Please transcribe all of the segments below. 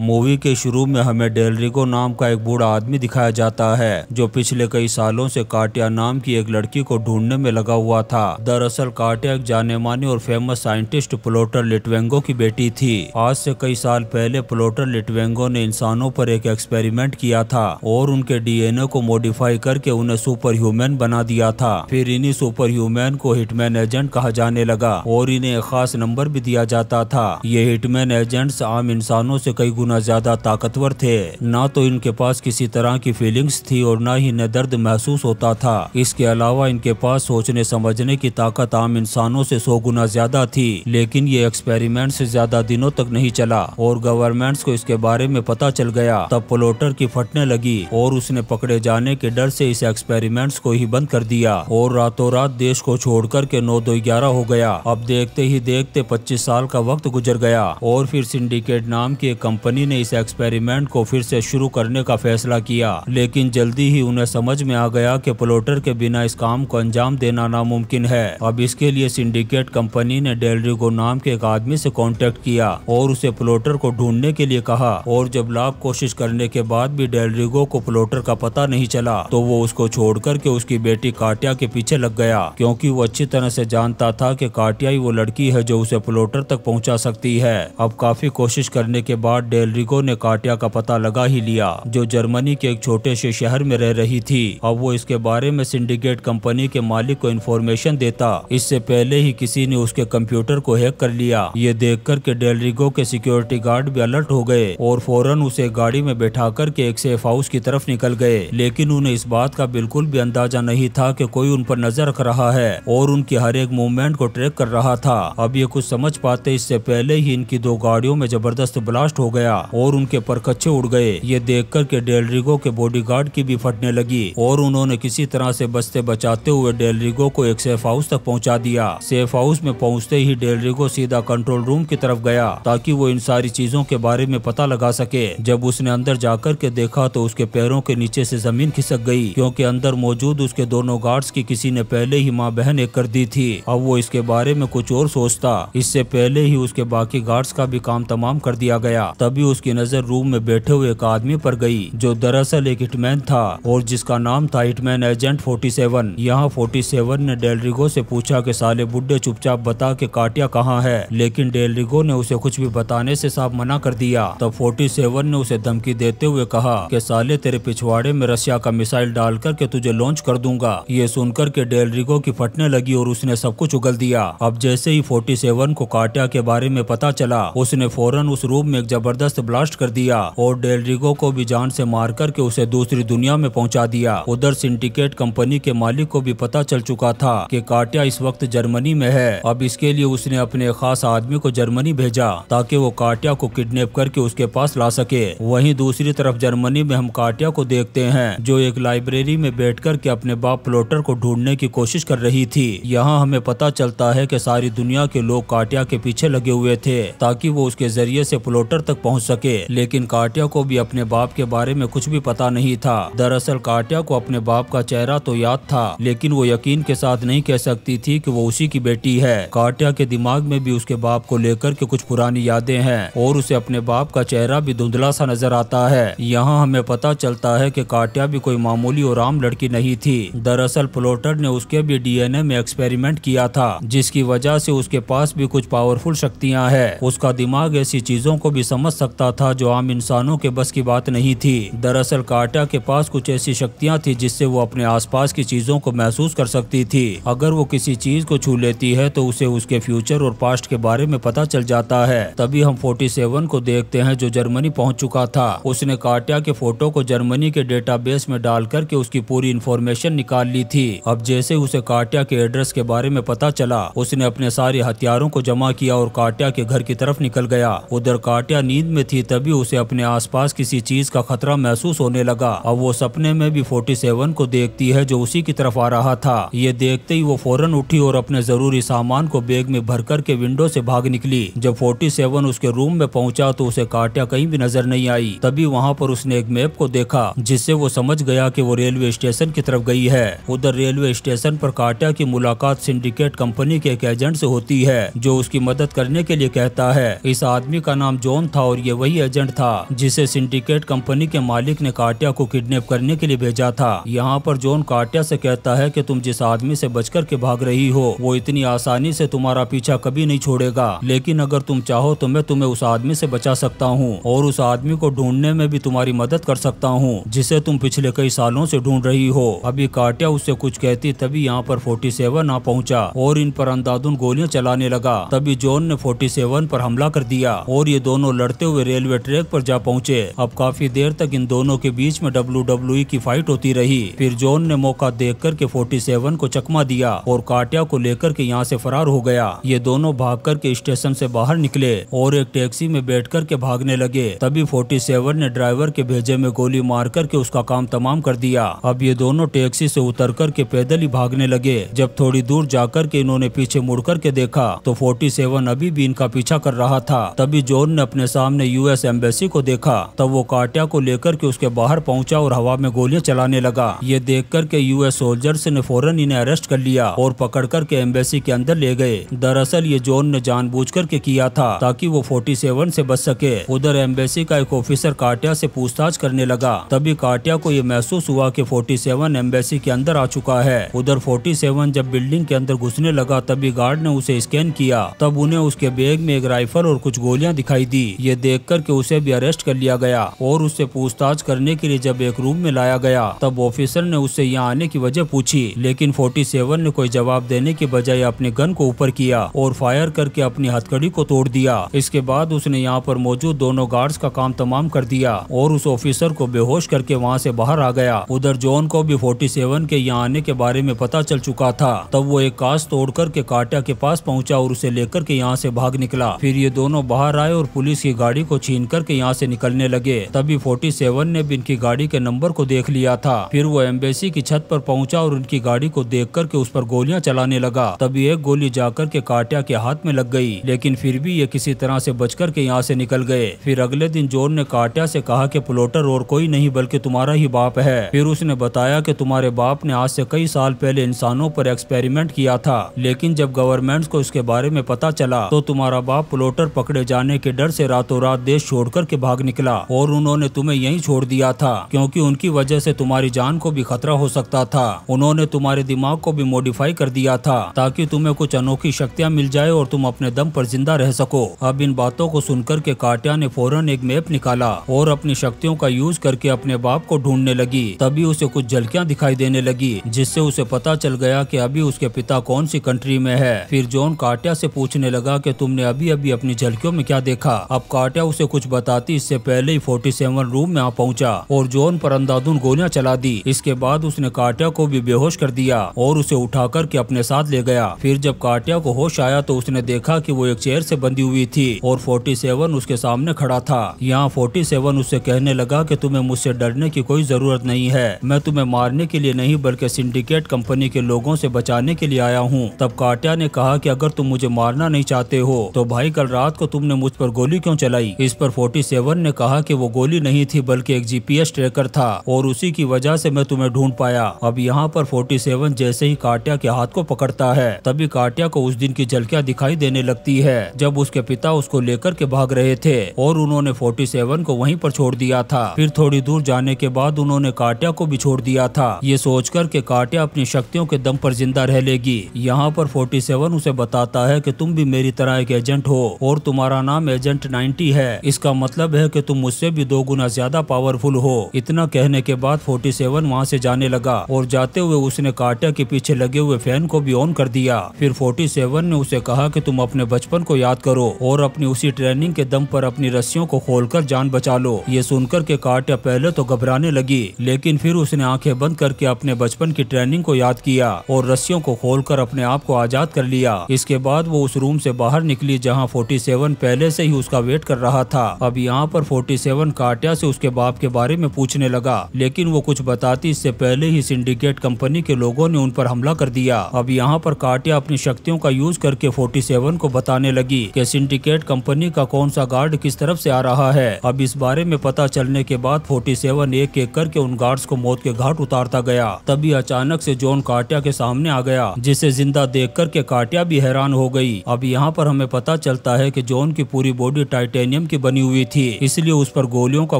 movie के शुरू में हमें डेलरिको नाम का एक बूढ़ा आदमी दिखाया जाता है जो पिछले कई सालों से काटिया नाम की एक लड़की को ढूंढने में लगा हुआ था दरअसल काटिया एक जाने माने और फेमस साइंटिस्ट प्लोटर लिटवेंगो की बेटी थी आज से कई साल पहले प्लोटर लिटवेंगो ने इंसानों पर एक एक्सपेरिमेंट किया था और उनके डीएनए को मॉडिफाई करके उन्हें सुपर ह्यूमैन बना दिया था फिर इन्हीं सुपर ह्यूमैन को हिटमैन एजेंट कहा जाने लगा और इन्हें एक खास नंबर भी दिया जाता था ये हिटमैन एजेंट्स आम इंसानों से कई गुना ज्यादा ताकतवर थे न तो इनके पास किसी तरह की फीलिंग्स थी और न ही इन्हें दर्द महसूस होता था इसके अलावा इनके पास सोचने समझने की ताकत आम इंसानों से सौ गुना ज्यादा थी लेकिन ये एक्सपेरिमेंट ज्यादा दिनों तक नहीं चला और गवर्नमेंट्स को इसके बारे में पता चल गया तब पोलोटर की फटने लगी और उसने पकड़े जाने के डर से इस एक्सपेरिमेंट्स को ही बंद कर दिया और रातों रात देश को छोड़ कर के नौ दो ग्यारह हो गया अब देखते ही देखते पच्चीस साल का वक्त गुजर गया और फिर सिंडिकेट नाम की एक कंपनी कंपनी ने इस एक्सपेरिमेंट को फिर से शुरू करने का फैसला किया लेकिन जल्दी ही उन्हें समझ में आ गया कि प्लोटर के बिना इस काम को अंजाम देना नामुमकिन है अब इसके लिए सिंडिकेट कंपनी ने डेलरिगो नाम के एक आदमी से कांटेक्ट किया और उसे प्लोटर को ढूंढने के लिए कहा और जब लाख कोशिश करने के बाद भी डेलरिगो को प्लोटर का पता नहीं चला तो वो उसको छोड़ करके उसकी बेटी काटिया के पीछे लग गया क्योंकि वो अच्छी तरह से जानता था कि काटिया ही वो लड़की है जो उसे प्लोटर तक पहुंचा सकती है अब काफी कोशिश करने के बाद डेलरिगो ने काटिया का पता लगा ही लिया जो जर्मनी के एक छोटे से शहर में रह रही थी अब वो इसके बारे में सिंडिकेट कंपनी के मालिक को इन्फॉर्मेशन देता इससे पहले ही किसी ने उसके कंप्यूटर को हैक कर लिया ये देख कर के डेलरिगो के सिक्योरिटी गार्ड भी अलर्ट हो गए और फौरन उसे गाड़ी में बैठा कर के एक सेफ हाउस की तरफ निकल गए लेकिन उन्हें इस बात का बिल्कुल भी अंदाजा नहीं था कि कोई उन पर नजर रख रहा है और उनकी हर एक मूवमेंट को ट्रैक कर रहा था अब ये कुछ समझ पाते इससे पहले ही इनकी दो गाड़ियों में जबरदस्त ब्लास्ट हो गया गया और उनके परखच्चे उड़ गए ये देख कर के डेलरिगो के बॉडीगार्ड की भी फटने लगी और उन्होंने किसी तरह से बचते बचाते हुए डेलरिगो को एक सेफ हाउस तक पहुंचा दिया सेफ हाउस में पहुंचते ही डेलरिगो सीधा कंट्रोल रूम की तरफ गया ताकि वो इन सारी चीजों के बारे में पता लगा सके जब उसने अंदर जाकर के देखा तो उसके पैरों के नीचे से जमीन खिसक गई क्योंकि अंदर मौजूद उसके दोनों गार्ड्स की किसी ने पहले ही माँ बहन एक कर दी थी अब वो इसके बारे में कुछ और सोचता इससे पहले ही उसके बाकी गार्ड्स का भी काम तमाम कर दिया गया तभी तभी उसकी नज़र रूम में बैठे हुए एक आदमी पर गई जो दरअसल एक हिटमैन था और जिसका नाम था हिटमैन एजेंट 47 यहाँ सेवन ने डेलरिगो से पूछा कि साले बुड्ढे चुपचाप बता के काटिया कहाँ है लेकिन डेलरिगो ने उसे कुछ भी बताने से साफ मना कर दिया तब फोर्टी ने उसे धमकी देते हुए कहा की साले तेरे पिछवाड़े में रशिया का मिसाइल डाल करके तुझे लॉन्च कर दूंगा ये सुनकर के डेलरिगो की फटने लगी और उसने सब कुछ उगल दिया अब जैसे ही 47 को काटिया के बारे में पता चला उसने फौरन उस रूम में एक जबरदस्त जबरदस्त ब्लास्ट कर दिया और डेलरिगो को भी जान से मार करके उसे दूसरी दुनिया में पहुंचा दिया उधर सिंडिकेट कंपनी के मालिक को भी पता चल चुका था कि काटिया इस वक्त जर्मनी में है अब इसके लिए उसने अपने खास आदमी को जर्मनी भेजा ताकि वो काटिया को किडनेप करके उसके पास ला सके वही दूसरी तरफ जर्मनी में हम काटिया को देखते हैं जो एक लाइब्रेरी में बैठ के अपने बाप प्लोटर को ढूंढने की कोशिश कर रही थी यहाँ हमें पता चलता है की सारी दुनिया के लोग काटिया के पीछे लगे हुए थे ताकि वो उसके जरिए से प्लोटर तक पहुँच पहुंच सके लेकिन काटिया को भी अपने बाप के बारे में कुछ भी पता नहीं था दरअसल काटिया को अपने बाप का चेहरा तो याद था लेकिन वो यकीन के साथ नहीं कह सकती थी कि वो उसी की बेटी है काटिया के दिमाग में भी उसके बाप को लेकर के कुछ पुरानी यादें हैं और उसे अपने बाप का चेहरा भी धुंधला सा नजर आता है यहाँ हमें पता चलता है की काटिया भी कोई मामूली और आम लड़की नहीं थी दरअसल प्लोटर ने उसके भी डीएनए में एक्सपेरिमेंट किया था जिसकी वजह से उसके पास भी कुछ पावरफुल शक्तियाँ है उसका दिमाग ऐसी चीजों को भी समझ सकता था जो आम इंसानों के बस की बात नहीं थी दरअसल काटा के पास कुछ ऐसी शक्तियाँ थी जिससे वो अपने आस की चीजों को महसूस कर सकती थी अगर वो किसी चीज को छू लेती है तो उसे उसके फ्यूचर और पास्ट के बारे में पता चल जाता है तभी हम फोर्टी को देखते हैं जो जर्मनी पहुंच चुका था उसने काटिया के फोटो को जर्मनी के डेटाबेस में डाल करके उसकी पूरी इंफॉर्मेशन निकाल ली थी अब जैसे उसे काटिया के एड्रेस के बारे में पता चला उसने अपने सारे हथियारों को जमा किया और काटिया के घर की तरफ निकल गया उधर काटिया नींद में थी तभी उसे अपने आसपास किसी चीज का खतरा महसूस होने लगा अब वो सपने में भी फोर्टी सेवन को देखती है जो उसी की तरफ आ रहा था ये देखते ही वो फौरन उठी और अपने जरूरी सामान को बैग में भर कर के विंडो से भाग निकली जब सेवन उसके रूम में पहुंचा तो उसे काटिया कहीं भी नजर नहीं आई तभी वहाँ पर उसने एक मैप को देखा जिससे वो समझ गया की वो रेलवे स्टेशन की तरफ गई है उधर रेलवे स्टेशन पर काटिया की मुलाकात सिंडिकेट कंपनी के एक एजेंट से होती है जो उसकी मदद करने के लिए कहता है इस आदमी का नाम जॉन था और ये वही एजेंट था जिसे सिंडिकेट कंपनी के मालिक ने काटिया को किडनैप करने के लिए भेजा था यहाँ पर जोन काटिया से कहता है कि तुम जिस आदमी से बच के भाग रही हो वो इतनी आसानी से तुम्हारा पीछा कभी नहीं छोड़ेगा लेकिन अगर तुम चाहो तो मैं तुम्हें उस आदमी से बचा सकता हूँ और उस आदमी को ढूंढने में भी तुम्हारी मदद कर सकता हूँ जिसे तुम पिछले कई सालों से ढूंढ रही हो अभी काटिया उससे कुछ कहती तभी यहाँ पर सेवन आ पहुँचा और इन पर अंधाधुन गोलियां चलाने लगा तभी जोन ने फोर्टी सेवन पर हमला कर दिया और ये दोनों लड़ते हुए हुए रेलवे ट्रैक पर जा पहुंचे अब काफी देर तक इन दोनों के बीच में डब्ल्यू e की फाइट होती रही फिर जॉन ने मौका देख कर के सेवन को चकमा दिया और काटिया को लेकर के यहाँ से फरार हो गया ये दोनों भाग कर के स्टेशन से बाहर निकले और एक टैक्सी में बैठ कर के भागने लगे तभी फोर्टी ने ड्राइवर के भेजे में गोली मार करके उसका काम तमाम कर दिया अब ये दोनों टैक्सी से उतर कर के पैदल ही भागने लगे जब थोड़ी दूर जाकर के इन्होंने पीछे मुड़ कर के देखा तो 47 अभी भी इनका पीछा कर रहा था तभी जॉन ने अपने सामने ने यूएस एम्बेसी को देखा तब वो काट्या को लेकर के उसके बाहर पहुंचा और हवा में गोलियां चलाने लगा ये देख कर के यूएस सोल्जर्स ने फौरन इन्हें अरेस्ट कर लिया और पकड़ कर के एम्बेसी के अंदर ले गए दरअसल ये जोन ने जानबूझ करके किया था ताकि वो सेवन से बच सके उधर एम्बेसी का एक ऑफिसर काट्या से पूछताछ करने लगा तभी काट्या को ये महसूस हुआ फोर्टी सेवन एम्बेसी के अंदर आ चुका है उधर सेवन जब बिल्डिंग के अंदर घुसने लगा तभी गार्ड ने उसे स्कैन किया तब उन्हें उसके बैग में एक राइफल और कुछ गोलियां दिखाई दी ये देख देखकर के उसे भी अरेस्ट कर लिया गया और उससे पूछताछ करने के लिए जब एक रूम में लाया गया तब ऑफिसर ने उसे यहाँ आने की वजह पूछी लेकिन 47 ने कोई जवाब देने के बजाय अपने गन को ऊपर किया और फायर करके अपनी हथकड़ी को तोड़ दिया इसके बाद उसने यहाँ पर मौजूद दोनों गार्ड्स का काम तमाम कर दिया और उस ऑफिसर को बेहोश करके वहाँ से बाहर आ गया उधर जॉन को भी सेवन के यहाँ आने के बारे में पता चल चुका था तब वो एक कांच तोड़ कर के काटिया के पास पहुँचा और उसे लेकर के यहाँ से भाग निकला फिर ये दोनों बाहर आए और पुलिस की गाड़ी गाड़ी को छीन करके यहाँ से निकलने लगे तभी फोर्टी सेवन ने भी इनकी गाड़ी के नंबर को देख लिया था फिर वो एम्बेसी की छत पर पहुंचा और उनकी गाड़ी को देख करके उस पर गोलियां चलाने लगा तभी एक गोली जाकर के काट्या के हाथ में लग गई लेकिन फिर भी ये किसी तरह से बच करके यहाँ से निकल गए फिर अगले दिन जोन ने काट्या से कहा कि प्लोटर और कोई नहीं बल्कि तुम्हारा ही बाप है फिर उसने बताया कि तुम्हारे बाप ने आज से कई साल पहले इंसानों पर एक्सपेरिमेंट किया था लेकिन जब गवर्नमेंट को इसके बारे में पता चला तो तुम्हारा बाप प्लोटर पकड़े जाने के डर से रातों रात देश छोड़ कर के भाग निकला और उन्होंने तुम्हें यहीं छोड़ दिया था क्योंकि उनकी वजह से तुम्हारी जान को भी खतरा हो सकता था उन्होंने तुम्हारे दिमाग को भी मॉडिफाई कर दिया था ताकि तुम्हें कुछ अनोखी शक्तियाँ मिल जाए और तुम अपने दम पर जिंदा रह सको अब इन बातों को सुनकर के काटिया ने फौरन एक मैप निकाला और अपनी शक्तियों का यूज करके अपने बाप को ढूंढने लगी तभी उसे कुछ झलकियाँ दिखाई देने लगी जिससे उसे पता चल गया की अभी उसके पिता कौन सी कंट्री में है फिर जॉन काटिया से पूछने लगा कि तुमने अभी अभी अपनी झलकियों में क्या देखा अब काट काट्या उसे कुछ बताती इससे पहले ही सेवन रूम में आ पहुंचा और जोन पर अंधाधुन गोलियां चला दी इसके बाद उसने काटिया को भी बेहोश कर दिया और उसे उठा करके अपने साथ ले गया फिर जब काटिया को होश आया तो उसने देखा की वो एक चेयर ऐसी बंधी हुई थी और फोर्टी उसके सामने खड़ा था यहाँ फोर्टी उससे कहने लगा की तुम्हें मुझसे डरने की कोई जरूरत नहीं है मैं तुम्हें मारने के लिए नहीं बल्कि सिंडिकेट कंपनी के लोगों से बचाने के लिए आया हूँ तब काटिया ने कहा कि अगर तुम मुझे मारना नहीं चाहते हो तो भाई कल रात को तुमने मुझ पर गोली क्यों चलाई आई इस पर 47 ने कहा कि वो गोली नहीं थी बल्कि एक जीपीएस ट्रैकर था और उसी की वजह से मैं तुम्हें ढूंढ पाया अब यहाँ पर 47 जैसे ही काटिया के हाथ को पकड़ता है तभी काटिया को उस दिन की झलकिया दिखाई देने लगती है जब उसके पिता उसको लेकर के भाग रहे थे और उन्होंने फोर्टी को वहीं पर छोड़ दिया था फिर थोड़ी दूर जाने के बाद उन्होंने काटिया को भी छोड़ दिया था ये कर के काटिया अपनी शक्तियों के दम पर जिंदा रह लेगी यहाँ पर 47 उसे बताता है कि तुम भी मेरी तरह एक एजेंट हो और तुम्हारा नाम एजेंट 90 है इसका मतलब है कि तुम मुझसे भी दो गुना ज्यादा पावरफुल हो इतना कहने के बाद 47 वहाँ ऐसी जाने लगा और जाते हुए उसने काटा के पीछे लगे हुए फैन को भी ऑन कर दिया फिर 47 ने उसे कहा कि तुम अपने बचपन को याद करो और अपनी उसी ट्रेनिंग के दम पर अपनी रस्सियों को खोलकर जान बचा लो ये सुनकर के काटा पहले तो घबराने लगी लेकिन फिर उसने आँखें बंद करके अपने बचपन की ट्रेनिंग को याद किया और रस्सियों को खोल अपने आप को आजाद कर लिया इसके बाद वो उस रूम ऐसी बाहर निकली जहाँ फोर्टी पहले से ही उसका वेट कर रहा था अब यहाँ पर 47 काटिया से उसके बाप के बारे में पूछने लगा लेकिन वो कुछ बताती इससे पहले ही सिंडिकेट कंपनी के लोगों ने उन पर हमला कर दिया अब यहाँ पर काटिया अपनी शक्तियों का यूज करके 47 को बताने लगी कि सिंडिकेट कंपनी का कौन सा गार्ड किस तरफ से आ रहा है अब इस बारे में पता चलने के बाद 47 एक एक करके उन गार्ड्स को मौत के घाट उतारता गया तभी अचानक से जॉन काटिया के सामने आ गया जिसे जिंदा देख कर के काटिया भी हैरान हो गई अब यहाँ पर हमें पता चलता है की जॉन की पूरी बॉडी टाइटेनिक एल्यूमिनियम की बनी हुई थी इसलिए उस पर गोलियों का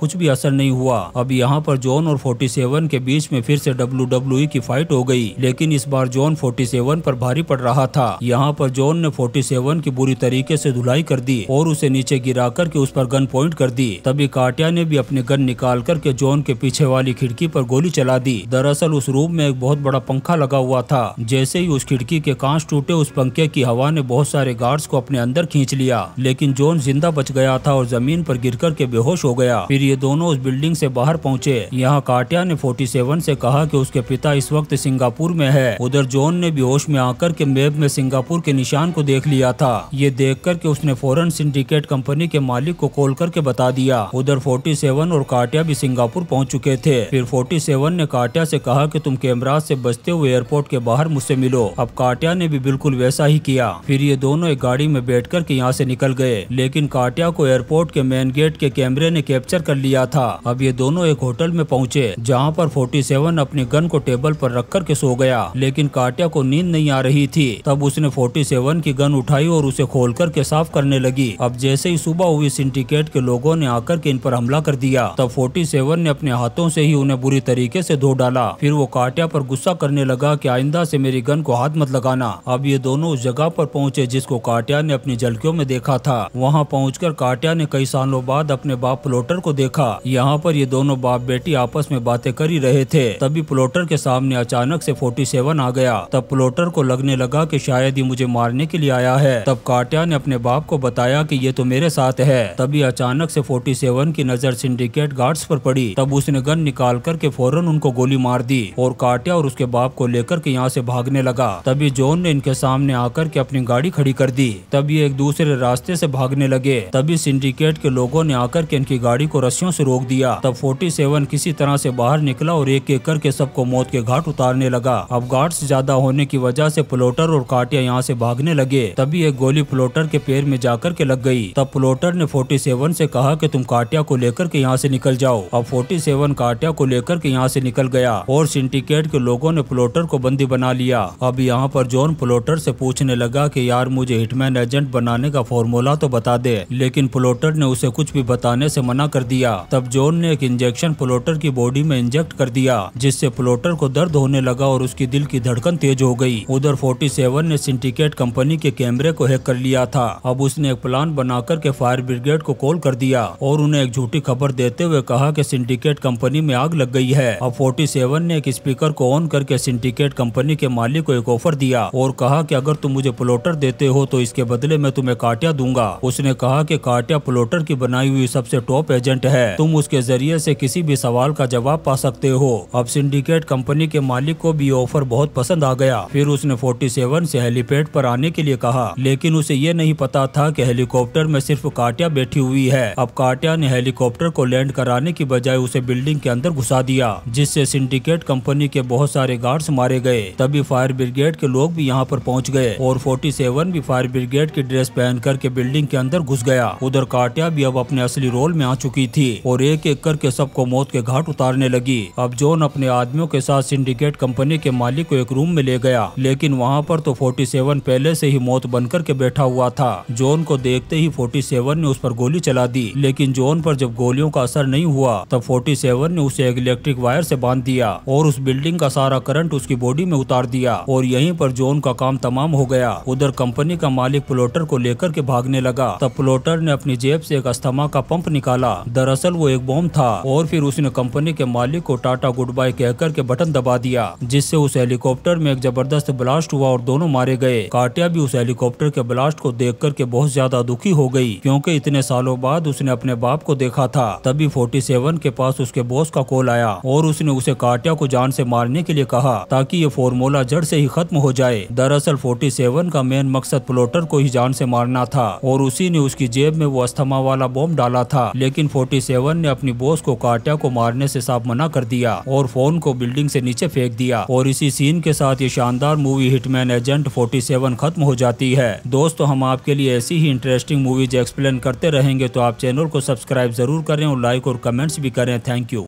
कुछ भी असर नहीं हुआ अब यहाँ पर जॉन और 47 के बीच में फिर से डब्ल्यू की फाइट हो गई लेकिन इस बार जॉन 47 सेवन भारी पड़ रहा था यहाँ पर जॉन ने 47 की बुरी तरीके से धुलाई कर दी और उसे नीचे गिरा करके उस पर गन पॉइंट कर दी तभी काटिया ने भी अपने गन निकाल करके जॉन के पीछे वाली खिड़की पर गोली चला दी दरअसल उस रूम में एक बहुत बड़ा पंखा लगा हुआ था जैसे ही उस खिड़की के कांच टूटे उस पंखे की हवा ने बहुत सारे गार्ड्स को अपने अंदर खींच लिया लेकिन जॉन जिंदा बच गया रहा था और जमीन पर गिरकर के बेहोश हो गया फिर ये दोनों उस बिल्डिंग से बाहर पहुंचे यहाँ काटिया ने 47 से कहा कि उसके पिता इस वक्त सिंगापुर में है उधर जॉन ने बेहोश में आकर के मैप में सिंगापुर के निशान को देख लिया था ये देख कर के उसने फॉरन सिंडिकेट कंपनी के मालिक को कॉल करके बता दिया उधर 47 और काटिया भी सिंगापुर पहुँच चुके थे फिर 47 ने काटिया से कहा कि तुम कैमराज से बचते हुए एयरपोर्ट के बाहर मुझसे मिलो अब काटिया ने भी बिल्कुल वैसा ही किया फिर ये दोनों एक गाड़ी में बैठ कर के यहाँ ऐसी निकल गए लेकिन काटिया को एयरपोर्ट के मेन गेट के कैमरे ने कैप्चर कर लिया था अब ये दोनों एक होटल में पहुंचे जहां पर 47 अपनी गन को टेबल पर रख कर के सो गया लेकिन काटिया को नींद नहीं आ रही थी तब उसने 47 की गन उठाई और उसे खोल कर के साफ करने लगी अब जैसे ही सुबह हुई सिंडिकेट के लोगों ने आकर के इन पर हमला कर दिया तब फोर्टी ने अपने हाथों ऐसी ही उन्हें बुरी तरीके ऐसी धो डाला फिर वो काटिया पर गुस्सा करने लगा की आइंदा ऐसी मेरी गन को हाथ मत लगाना अब ये दोनों उस जगह आरोप पहुँचे जिसको काटिया ने अपनी झलकियों में देखा था वहाँ पहुँच कर काटिया ने कई सालों बाद अपने बाप प्लोटर को देखा यहाँ पर ये दोनों बाप बेटी आपस में बातें कर ही रहे थे तभी प्लोटर के सामने अचानक से 47 आ गया तब प्लोटर को लगने लगा कि शायद ये मुझे मारने के लिए आया है तब काट्या ने अपने बाप को बताया कि ये तो मेरे साथ है तभी अचानक से 47 की नजर सिंडिकेट गार्ड्स पर पड़ी तब उसने गन निकाल कर के फौरन उनको गोली मार दी और काट्या और उसके बाप को लेकर के यहाँ से भागने लगा तभी जोन ने इनके सामने आकर के अपनी गाड़ी खड़ी कर दी तब ये एक दूसरे रास्ते से भागने लगे तभी सिंडिकेट के लोगों ने आकर के इनकी गाड़ी को रस्सियों से रोक दिया तब 47 किसी तरह से बाहर निकला और एक एक करके सबको मौत के घाट उतारने लगा अब गार्ड ज्यादा होने की वजह से प्लोटर और काटिया यहाँ से भागने लगे तभी एक गोली प्लोटर के पैर में जाकर के लग गई तब प्लोटर ने सेवन से कहा कि तुम काटिया को लेकर के यहाँ से निकल जाओ अब सेवन काटिया को लेकर के यहाँ से निकल गया और सिंडिकेट के लोगों ने प्लोटर को बंदी बना लिया अब यहाँ पर जॉन प्लोटर से पूछने लगा कि यार मुझे हिटमैन एजेंट बनाने का फॉर्मूला तो बता दे लेकिन लेकिन प्लोटर ने उसे कुछ भी बताने से मना कर दिया तब जॉन ने एक इंजेक्शन प्लोटर की बॉडी में इंजेक्ट कर दिया जिससे प्लोटर को दर्द होने लगा और उसकी दिल की धड़कन तेज हो गई उधर 47 ने सिंडिकेट कंपनी के कैमरे को हैक कर लिया था अब उसने एक प्लान बनाकर के फायर ब्रिगेड को कॉल कर दिया और उन्हें एक झूठी खबर देते हुए कहा की सिंडिकेट कंपनी में आग लग गई है अब सेवन ने एक स्पीकर को ऑन करके सिंडिकेट कंपनी के मालिक को एक ऑफर दिया और कहा कि अगर तुम मुझे प्लोटर देते हो तो इसके बदले में तुम्हें काटिया दूंगा उसने कहा कि टाटा प्लोटर की बनाई हुई सबसे टॉप एजेंट है तुम उसके जरिए से किसी भी सवाल का जवाब पा सकते हो अब सिंडिकेट कंपनी के मालिक को भी ऑफर बहुत पसंद आ गया फिर उसने 47 से हेलीपैड पर आने के लिए कहा लेकिन उसे ये नहीं पता था कि हेलीकॉप्टर में सिर्फ काटिया बैठी हुई है अब काटिया ने हेलीकॉप्टर को लैंड कराने की बजाय उसे बिल्डिंग के अंदर घुसा दिया जिससे सिंडिकेट कंपनी के बहुत सारे गार्ड्स मारे गए तभी फायर ब्रिगेड के लोग भी यहाँ पर पहुँच गए और फोर्टी भी फायर ब्रिगेड की ड्रेस पहन करके बिल्डिंग के अंदर घुस गया उधर काटिया भी अब अपने असली रोल में आ चुकी थी और एक एक करके सबको मौत के घाट उतारने लगी अब जोन अपने आदमियों के साथ सिंडिकेट कंपनी के मालिक को एक रूम में ले गया लेकिन वहाँ पर तो 47 पहले से ही मौत बनकर के बैठा हुआ था जोन को देखते ही 47 ने उस पर गोली चला दी लेकिन जोन पर जब गोलियों का असर नहीं हुआ तब 47 ने उसे एक इलेक्ट्रिक वायर से बांध दिया और उस बिल्डिंग का सारा करंट उसकी बॉडी में उतार दिया और यहीं पर जोन का काम तमाम हो गया उधर कंपनी का मालिक प्लोटर को लेकर के भागने लगा तब प्लोटर ने अपनी जेब से एक अस्थमा का पंप निकाला दरअसल वो एक बॉम्ब था और फिर उसने कंपनी के मालिक को टाटा गुड बाय कहकर के बटन दबा दिया जिससे उस हेलीकॉप्टर में एक जबरदस्त ब्लास्ट हुआ और दोनों मारे गए काटिया भी उस हेलीकॉप्टर के ब्लास्ट को देख करके बहुत ज्यादा दुखी हो गयी क्यूँकी इतने सालों बाद उसने अपने बाप को देखा था तभी फोर्टी के पास उसके बॉस का कॉल आया और उसने उसे काटिया को जान ऐसी मारने के लिए कहा ताकि ये फॉर्मूला जड़ से ही खत्म हो जाए दरअसल 47 का मेन मकसद प्लोटर को ही जान से मारना था और उसी ने उसकी जेब में वो अस्थमा वाला बॉम्ब डाला था लेकिन 47 ने अपनी बोस को काट्या को मारने से साफ मना कर दिया और फोन को बिल्डिंग से नीचे फेंक दिया और इसी सीन के साथ ये शानदार मूवी हिटमैन एजेंट 47 खत्म हो जाती है दोस्तों हम आपके लिए ऐसी ही इंटरेस्टिंग मूवीज एक्सप्लेन करते रहेंगे तो आप चैनल को सब्सक्राइब जरूर करें और लाइक और कमेंट्स भी करें थैंक यू